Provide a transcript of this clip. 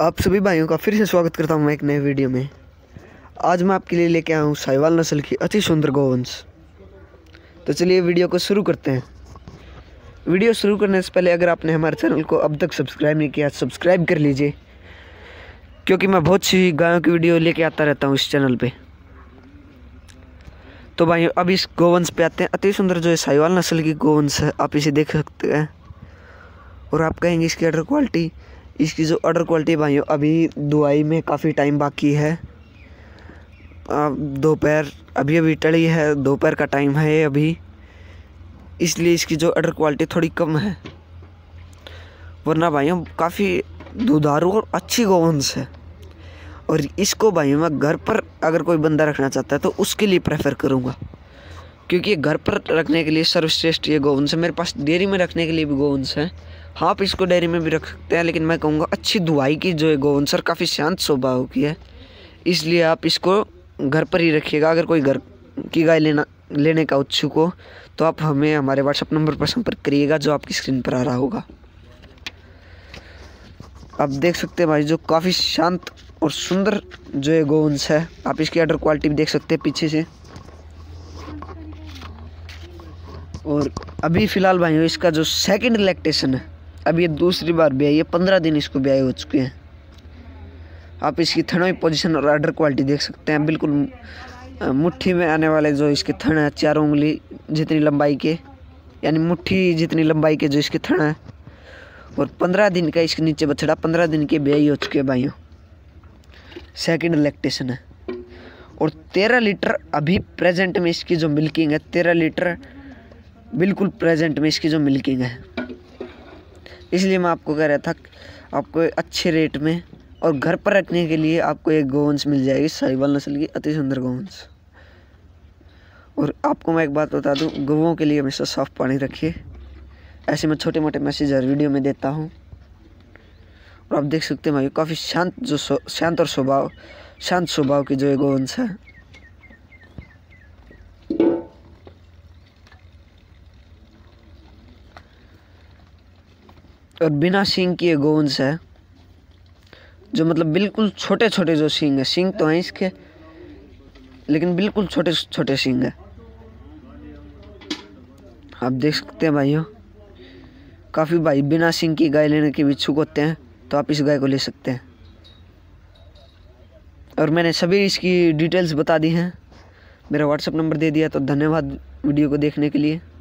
आप सभी भाइयों का फिर से स्वागत करता हूँ मैं एक नए वीडियो में आज मैं आपके लिए लेके आया हूँ साहिवाल नस्ल की अति सुंदर गोवंश तो चलिए वीडियो को शुरू करते हैं वीडियो शुरू करने से पहले अगर आपने हमारे चैनल को अब तक सब्सक्राइब नहीं किया सब्सक्राइब कर लीजिए क्योंकि मैं बहुत सी गायों की वीडियो लेके आता रहता हूँ इस चैनल पर तो भाई अब इस गोवंश पे आते हैं अति सुंदर जो है साहिवाल नस्ल की गोवंश है आप इसे देख सकते हैं और आप कहेंगे इसकी अडर क्वालिटी इसकी जो ऑर्डर क्वालिटी भाइयों अभी दुआई में काफ़ी टाइम बाकी है दोपहर अभी अभी टड़ी है दोपहर का टाइम है ये अभी इसलिए इसकी जो ऑर्डर क्वालिटी थोड़ी कम है वरना भाइयों काफ़ी दुधारू और अच्छी गोवंस है और इसको भाई मैं घर पर अगर कोई बंदा रखना चाहता है तो उसके लिए प्रेफर करूँगा क्योंकि ये घर पर रखने के लिए सर्वश्रेष्ठ ये गोवंश है मेरे पास डेयरी में रखने के लिए भी गोवंश है हाँ आप इसको डेयरी में भी रख सकते हैं लेकिन मैं कहूँगा अच्छी दुआई की जो है गोवंश और काफ़ी शांत स्वभाव की है इसलिए आप इसको घर पर ही रखिएगा अगर कोई घर की गाय लेना लेने का उत्सुक हो तो आप हमें हमारे व्हाट्सअप नंबर पर संपर्क करिएगा जो आपकी स्क्रीन पर आ रहा होगा आप देख सकते हैं भाई जो काफ़ी शांत और सुंदर जो है गोवंश है आप इसकी अडर क्वालिटी भी देख सकते हैं पीछे से और अभी फ़िलहाल भाइयों इसका जो सेकंड इलेक्टेशन है अब ये दूसरी बार ब्याई है पंद्रह दिन इसको ब्याई हो चुके हैं आप इसकी थनों की पोजीशन और आर्डर क्वालिटी देख सकते हैं बिल्कुल मुट्ठी में आने वाले जो इसके थण हैं चारों उंगली जितनी लंबाई के यानी मुट्ठी जितनी लंबाई के जो इसके थण हैं और पंद्रह दिन का इसके नीचे बछड़ा पंद्रह दिन के ब्याई हो चुके हैं भाइयों सेकंड इलेक्टेशन है और तेरह लीटर अभी प्रेजेंट में इसकी जो मिल्किंग है तेरह लीटर बिल्कुल प्रेजेंट में इसकी जो मिल्किंग है इसलिए मैं आपको कह रहा था आपको अच्छे रेट में और घर पर रखने के लिए आपको एक गोवंश मिल जाएगी साहिवाल नस्ल की अति सुंदर गोवंश और आपको मैं एक बात बता दूं गवों के लिए हमेशा साफ़ पानी रखिए ऐसे मैं छोटे मोटे मैसेज हर वीडियो में देता हूँ और आप देख सकते हैं भाई काफ़ी शांत जो शांत और स्वभाव शांत स्वभाव की जो ये गोवंश है और बिना सिंग किए गोवंश है जो मतलब बिल्कुल छोटे छोटे जो सींग है सिंग तो हैं इसके लेकिन बिल्कुल छोटे छोटे सिंग है आप देख सकते हैं भाइयों काफ़ी भाई बिना सिंह की गाय लेने के भी इच्छुक होते हैं तो आप इस गाय को ले सकते हैं और मैंने सभी इसकी डिटेल्स बता दी हैं मेरा व्हाट्सअप नंबर दे दिया तो धन्यवाद वीडियो को देखने के लिए